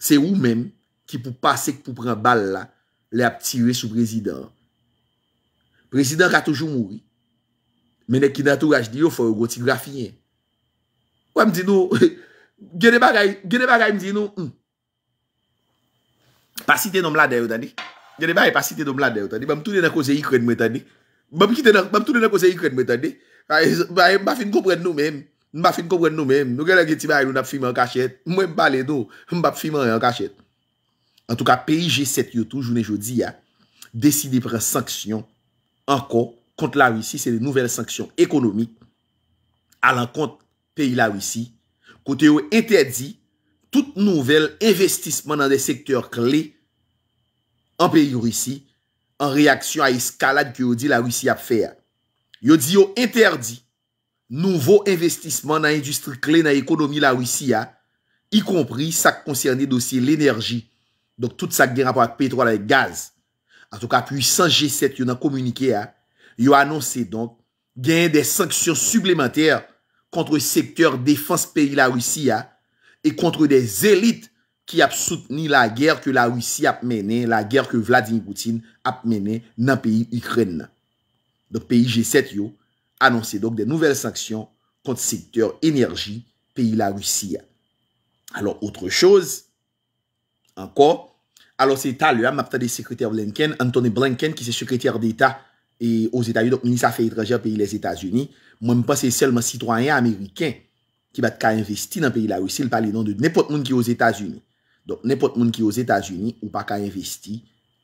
Se ou menm ki pou pasek pou pran bal la, le ap tire sou prezident. Prezident ka toujou mouri. Menek ki natouraj di yo fò yon goti grafiyen. Kwa mdi nou, genye bagay mdi nou, hmm. Pasite nou mladè ou tani, genye bagay pasite nou mladè ou tani, bam tounè nan kouze yikren mwen tani, bam tounè nan kouze yikren mwen tani, Mbafi nkobred nou men Mbafi nkobred nou men Mbafi man yon kachet Mbafi man yon kachet An tou ka PIG 7 yotou Jounen jodi ya Deside pre sanksyon Kont la Ouissi se nouvel sanksyon ekonomik Alan kont Piy la Ouissi Kote yo interdi Tout nouvel investisman nan de sektor kle An Piy Ouissi An reaksyon a eskalad Kyo di la Ouissi ap fè ya Yo di yo interdi nouvo investisman nan industri kle nan ekonomi la Ouissi ya, yi kompri sak konserni dosye l enerji, donk tout sak gen rapat petro alay gaz, an tou kap yi 100 G7 yo nan komunike ya, yo anonsi donk genye de sanksyon sublementey kontre sektor defans peyi la Ouissi ya, e kontre de zelit ki ap soutni la ger ke la Ouissi ap menen, la ger ke Vladimir Poutine ap menen nan peyi yikren nan. Don PI G7 yo, anonsè donk de nouvel sanksyon kont sektèr enerji PI la Rusi ya. Alors, outre chòz, ankon, alò se ta lè, mapta de sekretèr Blinken, Anthony Blinken ki se sekretèr d'Etat e os Etat yo, donk mouni sa fè etrejèr PI les Etats-Unis, mouni pa se selman sitwanyen Amerikèn ki bat ka investi nan PI la Rusi, l pa li donk de nepot moun ki os Etats-Unis. Donk nepot moun ki os Etats-Unis ou pa ka investi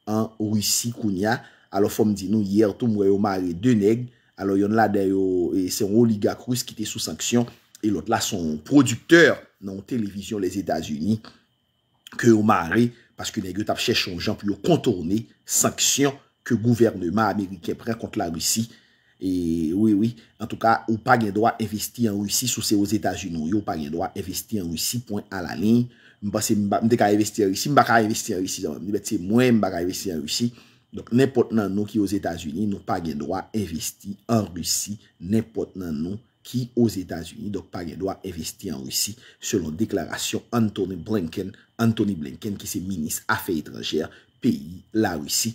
en Rusi koun ya, alo fòm di nou, yè rtou mwè yon mare de neg, alo yon la de yon, e se yon oliga krous ki te sou sanksyon, e lot la son produkteur nan televizyon les Etats-Unis, ke yon mare, paske neg yo tap chèchon jamp, yo kontourne sanksyon, ke gouvernement Amerike pren kont la Roussi, e wè wè, an tou ka, ou pa gen doa investi an Roussi, sou se yon Etats-Unis, ou yo pa gen doa investi an Roussi, point an la len, mwen ba se mwen ba, mwen dek a investi an Roussi, mwen ba ka investi an Roussi, mwen mwen ba ka investi an Nèpot nan nou ki os Etats-Unis, nou pa gen doa investi an Rusi. Nèpot nan nou ki os Etats-Unis, nou pa gen doa investi an Rusi. Selon deklarasyon Anthony Blinken, Anthony Blinken ki se minis afe etrenger, peyi la Rusi.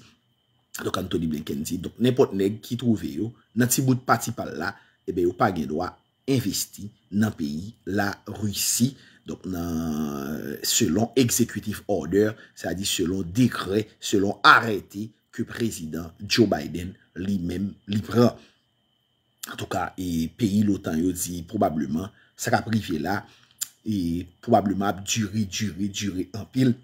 Anthony Blinken di, nèpot neg ki trouve yo, nan tsi bout pati pal la, ebe eh yo pa gen doa investi nan peyi la Rusi. Donc nan, selon executive order, sa di selon décret, selon arrêté, ke prezident Joe Biden li mèm li pran. An tou ka, e peyi lotan yo di, probableman, sara privye la, e probableman ap dure, dure, dure, an pil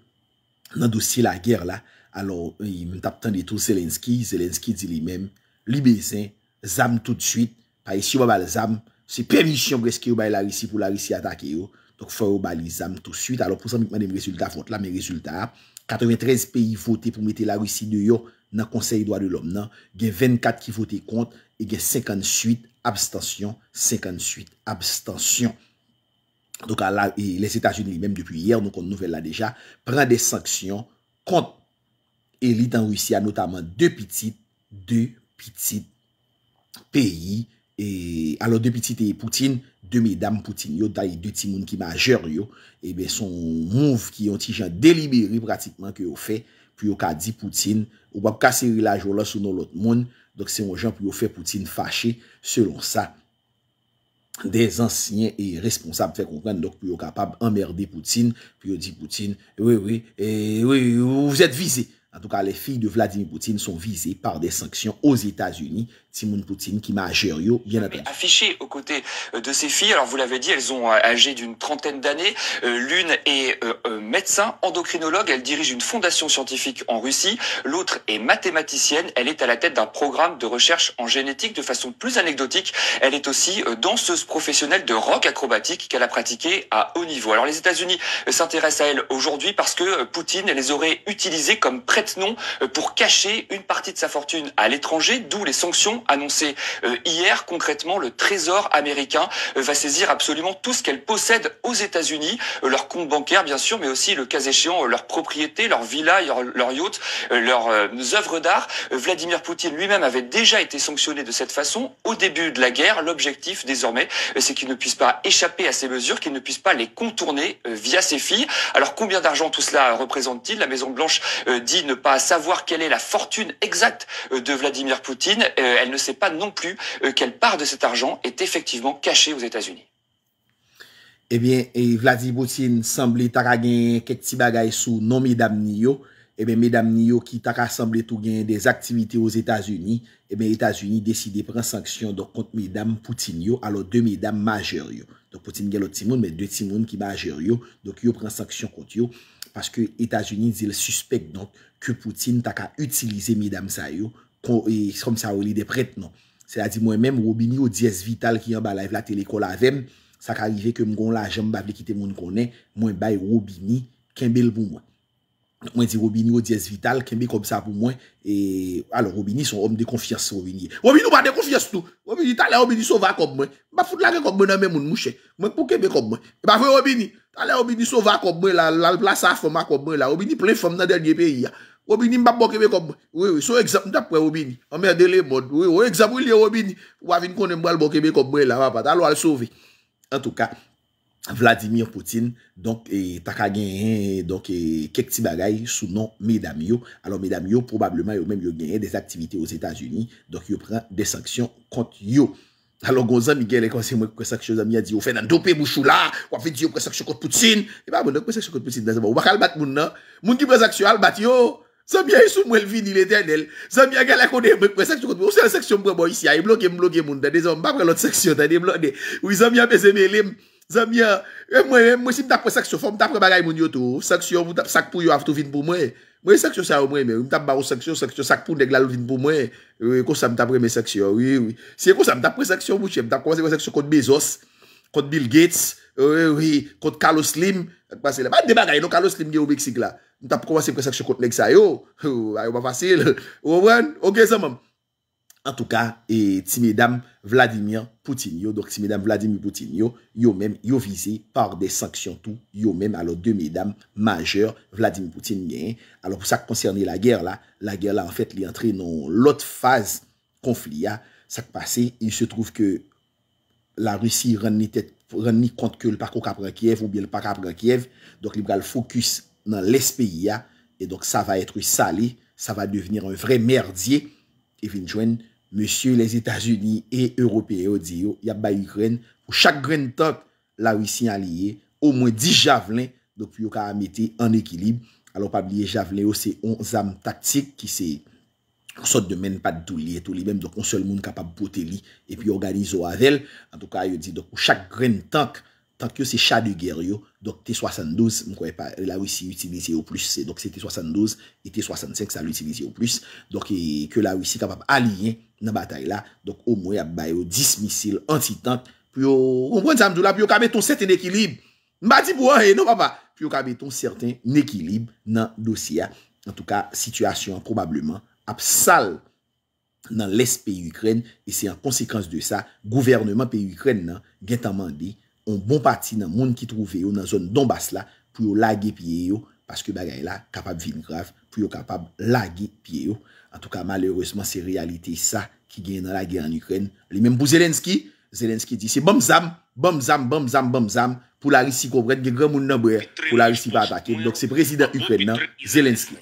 nan dosye la gèr la. Alors, y e, m tap tan de tou Zelensky, Zelensky di li mèm, li bezen, zam tout de suite, pa y e si wabal zam, se perisyon greske yo bay la risi pou la risi atake yo, dok fè wabal li zam tout de suite. Alors, pou san mi kmanem rezultat vot la, men rezultat ap, 93 peyi voté pou mette la risi de yo, nan konsey doa de lom nan, gen 24 ki vote kont, e gen 58 abstansyon, 58 abstansyon. Dok ala, e les Etats-Unis li menm depi yer, nou kon nouvel la deja, pren de sanksyon kont elit an Roussia, notaman 2 pitit, 2 pitit peyi, e alo 2 pitit e Poutine, 2 medam Poutine yo, daye 2 timoun ki majer yo, ebe son mouv ki yon ti jan delibere pratikman ke yo fey, pou yo ka di Poutine, ou wap kase yi lajou la sou nou lot moun, dok se yon jen pou yo fe Poutine fache, selon sa, des ansyen e responsable fe konkwen, dok pou yo kapab emmerde Poutine, pou yo di Poutine, ou vous êtes visé, en tout cas les filles de Vladimir Poutine sont visées par des sanctions aux Etats-Unis, Timoun Poutine qui m'a bien entendu. Affichée aux côtés euh, de ses filles, alors vous l'avez dit, elles ont euh, âgé d'une trentaine d'années. Euh, l'une est médecin, endocrinologue, elle dirige une fondation scientifique en Russie. L'autre est mathématicienne, elle est à la tête d'un programme de recherche en génétique de façon plus anecdotique. Elle est aussi danseuse professionnelle de rock acrobatique qu'elle a pratiqué à haut niveau. Alors les États-Unis s'intéressent à elle aujourd'hui parce que Poutine les aurait utilisées comme prête-nom pour cacher une partie de sa fortune à l'étranger, d'où les sanctions annoncé euh, hier. Concrètement, le Trésor américain euh, va saisir absolument tout ce qu'elle possède aux États-Unis, euh, leurs comptes bancaires bien sûr, mais aussi le cas échéant leur propriété, leur villa, leurs yachts, yacht, leurs œuvres d'art. Vladimir Poutine lui-même avait déjà été sanctionné de cette façon au début de la guerre. L'objectif désormais, c'est qu'il ne puisse pas échapper à ces mesures, qu'il ne puisse pas les contourner via ses filles. Alors combien d'argent tout cela représente-t-il La Maison Blanche dit ne pas savoir quelle est la fortune exacte de Vladimir Poutine. ne se pa non plu kel euh, par de set arjan eh et efektiveman kache ou Etats-Unis. Ebyen, vladiboutine sanble tak a gen kek ti bagay sou non medam ni yo, ebyen medam ni yo ki tak a sanble tou gen des aktivite ou Etats-Unis, ebyen Etats-Unis deside pren sanksyon kont medam poutin yo, alo de medam majer yo. Poutin gen loutimoun, men de timoun ki majer yo, yo pren sanksyon kont yo, paske Etats-Unis zil suspect ke poutin tak a utilize medam sa yo Kom sa ou li depret nan Se la di mwen mèm, Robini ou Dias Vital Ki yon ba lave la telekola avèm Sa ka rive ke mgon la jèm ba plekite moun konè Mwen bay Robini, Kembe l pou mwen Mwen di Robini ou Dias Vital Kembe kom sa pou mwen E, alo Robini son om dekonfiyas Robini, Robini ou ba dekonfiyas tou Robini, talè Robini sou va kom mwen Mwen pou kebe kom mwen Mwen pou Robini, talè Robini sou va kom mwen La la la sa fòm a kom mwen la Robini plè fòm nan der nye peyi ya Obini m'a boké comme oui oui son exemple d'après Robini de les modes oui au exemple il y a Obini. ou avin connait m'bral boké comme là papa alors le sauver en tout cas Vladimir Poutine donc et t'as gagné donc et quelques petits bagailles sous nom mesdames yo alors mesdames yo probablement yo même yo gagné des activités aux États-Unis donc yo prend des sanctions contre yo alors, Gonzan Miguel est comme moi, qu'est-ce que je a dit, au fait un dopé bouchou là, ou fait dire qu'est-ce que je contre Poutine. Et bah, bon, qu'est-ce que je contre Poutine, d'abord, on va pas battre, moun, non. Moun qui prend action, al bat yo. Zom ya yon sou mwen vinil etenel. Zom ya gala konen mwen preseksyon kote mwen. Ose an seksyon mwen mwen isi a. Mwen loge mwen loge moun tade. Zom mwen apre lot seksyon tade. Mwen loge de. Ou zom ya bezeme lem. Zom ya. Mwen se mwen apre seksyon. Fon mwen apre bagay moun yotou. Seksyon mwen apre sakpou yon avtou vin pou mwen. Mwen seksyon sa yon mwen mwen. Mwen apre barou seksyon. Seksyon sakpou neg la lout vin pou mwen. Ou e kosa mwen apre mwen seksyon. Ou e kosa mwen nous avons commencé presque contre les ça oh. pas facile. Vous comprenez? OK ça En tout cas, et mesdames Vladimir Poutine yo, donc ti mesdames Vladimir Poutine yo, yo même yo visé par des sanctions tout, yo même alors deux mesdames majeures Vladimir Poutine Alors pour ça qui concerne la guerre là, la guerre là en fait, est entrée dans l'autre phase conflit là, ah. ça passé, il se trouve que la Russie rend ni rend ni compte que le parcours qu'après Kiev ou bien le parcours qu'après Kiev, donc il va le focus nan les peyi ya, e dok sa va etre sali, sa va devinir an vre merdiye, e vin jwen, monsye les Etats-Unis e Européyo diyo, yap ba Ukren, pou chak gren tok la wisi an liye, ou mwen di Javelin, dok pou yo ka amete an ekilib, alo pa bliye Javelin yo se on zam taktik, ki se, kousot de men pat dou liye, tou li bem, dok on sol moun kapap bote li, e pi organizo avel, an doka yo di, pou chak gren tok, tanke yo se chade geryo, dok T-72, mkwè pa, la wisi yu itilize yo plus, dok se T-72, et T-65 sa l'utilize yo plus, dok ke la wisi kapap aliyen, nan batay la, dok omwe ap bayo 10 misil anti-tank, pou yo, kompwen sa mdou la, pou yo kabeton seten ekilib, mbati pou an, e, eh, nou papa, pou yo kabeton seten ekilib, nan dosya, en tout ka, situasyon probableman, ap sal, nan les pe Ukren, e se yon konsekans de sa, gouvernman pe Ukren nan, gen tamande, un bon parti dans monde qui trouve dans la zone Donbass là pour yo laguer pied parce que bagay là capable vivre grave pour yo capable laguer pied en tout cas malheureusement c'est réalité ça qui gagne dans la guerre en Ukraine même pour Zelensky Zelensky dit c'est bomb zam bomb zam pour la Russie comprendre que grand monde nombre pour la Russie pas attaquer donc c'est président Ukraine hein, Zelensky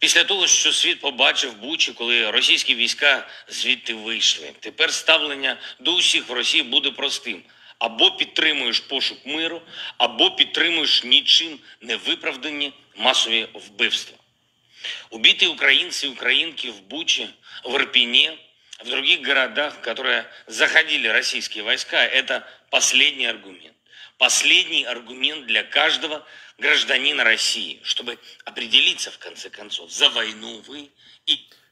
Після того, що світ побачив Бучі, коли російські війська звідти вийшли, тепер ставлення до усіх в Росії буде простим: або підтримуєш пошук миру, або підтримуєш нічим не виправдані масові вбивства. Убиті українці і українки в Бучі, в Рпіні, в других городах, в которые заходили российские войска, это последний аргумент. Последний аргумент для каждого grajdanin rasyi, chtobe apredilitsa v kanse kanso, za vaynon vwe,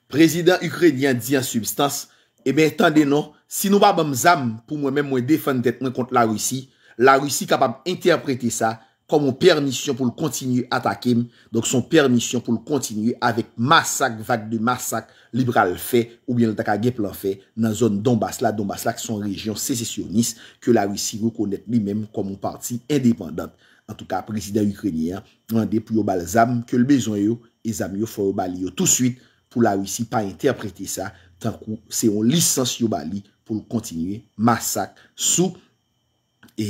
prezident ukredyan di an substans, e ben tande nan, si nou ba bam zam pou mwen mwen defan det mwen kont la russi, la russi kapab interprete sa, koman permisyon pou l kontinyu atakem, donk son permisyon pou l kontinyu, avek masak, vak de masak, liberal fe, ou bien l takage plan fe, nan zon Donbass la, Donbass la ki son rejyon secesyonis, ke la russi rekonet li menm koman parti indepandant, en tout ka, prezident Ukranien, yon de pou yon bal zam ke l bezon yo, e zam yo fò yon bal yo. Tout suite, pou la wisi pa interprete sa, tan kou se yon lisans yon bali pou l kontinuye masak sou e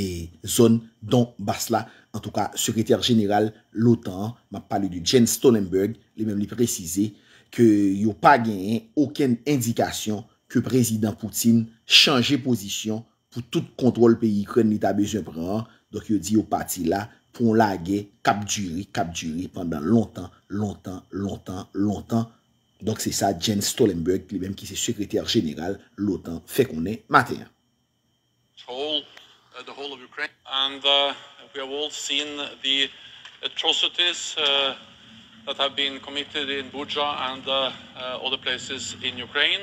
zon don bas la. En tout ka, sekretèr jeneral l'OTAN, ma pale di Jen Stoltenberg, li mem li prezise, ke yon pa genyen oken indikasyon ke prezident Poutine chanje pozisyon pou tout kontrol peyi kren li ta bezon pren, Donc, il dit au parti là, la laguer, cap lage cap kapduri pendant longtemps, longtemps. longtemps, longtemps. Donc, c'est ça, Jen Stolenberg lui-même qui est secrétaire général, l'OTAN fait qu'on est matin. Uh, the whole of Ukraine and uh, we have all seen the atrocities uh, that have been committed in Bucha and uh, uh, other places in Ukraine.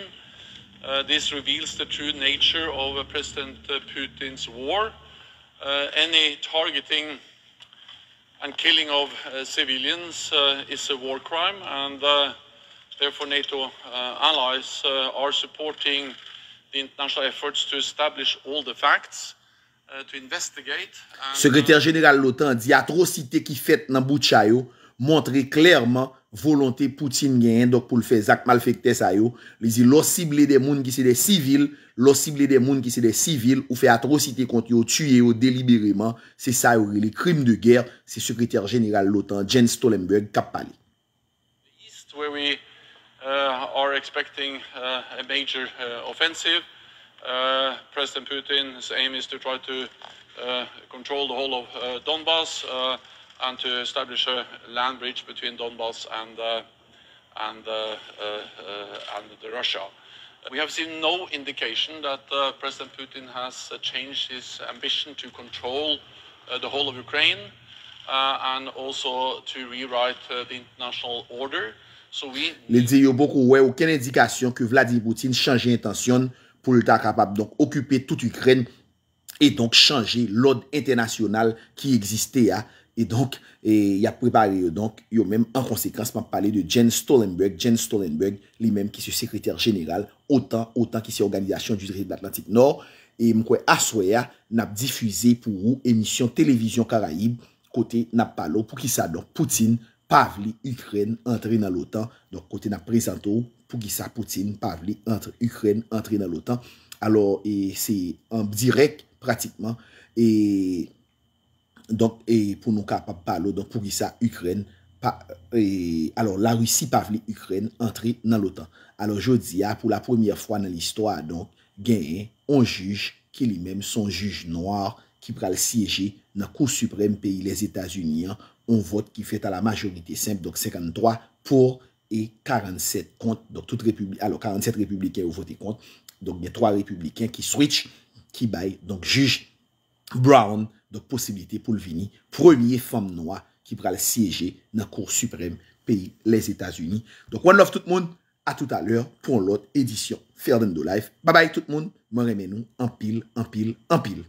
Uh, this reveals the true nature of uh, President Putin's war. Uh, any targeting and killing of uh, civilians uh, is a war crime and therefore NATO allies are supporting the international efforts to establish all the facts, to investigate... Sekreter General Lothan di atrocite ki fète nan Boutcha yo montre klerman volonté Poutine genyen dok pou l'fèzak malfekte sa yo li zi lo sible de moun ki se de sivil l'on cible des gens qui sont des civils ou atrocité contre eux, yo, eux délibérément, c'est ça sa yo li krim de le secrétaire général de l'OTAN, Jens Stoltenberg, qui a Where we uh, are expecting uh, a major uh, offensive, uh, President Putin's aim is to try to uh, control the whole of uh, Donbass uh, and to establish a land bridge between Donbass and, uh, and, uh, uh, uh, and Russia. We have seen no indication that uh, President Putin has uh, changed his ambition to control uh, the whole of Ukraine and also to rewrite the international order. Le diyo boko we, ouken indikasyon ke Vladimir Putin chanje intasyon pou l'Etat kapab. Okupe tout Ukraine et donc chanje l'ode internasyonal ki existe a. Et donc, il y a préparé, donc, yo même, en conséquence, m'a parlé de Jen Stoltenberg, Jen Stoltenberg, li même qui est secrétaire générale OTAN, OTAN qui est l'organisation du direct de l'Atlantique Nord, et m'kwè Aswaya, n'a diffusé pour vous émission télévision karaïbe, kote n'a pas l'eau pou kisa, donc, Poutine, Pavli, Ukraine, entrer dans l'OTAN, donc, kote n'a présenté, pou kisa, Poutine, Pavli, Ukraine, entrer dans l'OTAN, alors, c'est en direct, pratiquement, et... Donk, e pou nou ka pa palo, donk pou gisa Ukren, pa, e, alon, la russi pa vle Ukren entri nan l'OTAN. Alon, jodi ya, pou la premye fwa nan l'histoire, donk, genye, on juj, ki li menm son juj noor, ki pral siyeje nan kou suprem peyi les Etats-Unis, on vot ki fet a la majonite semp, donk, 53, pou, e 47 kont, donk, tout republikan, alon, 47 republikan ou voti kont, donk, yon 3 republikan ki switch, ki bay, donk, juj, Browne, de posibilité pou l'vini premier femme noire ki pral siége nan cour suprême pays les Etats-Unis. Donc one love tout le monde a tout à l'heure pou l'autre édition Fairden do Life. Bye bye tout le monde mwen remè nou en pile, en pile, en pile.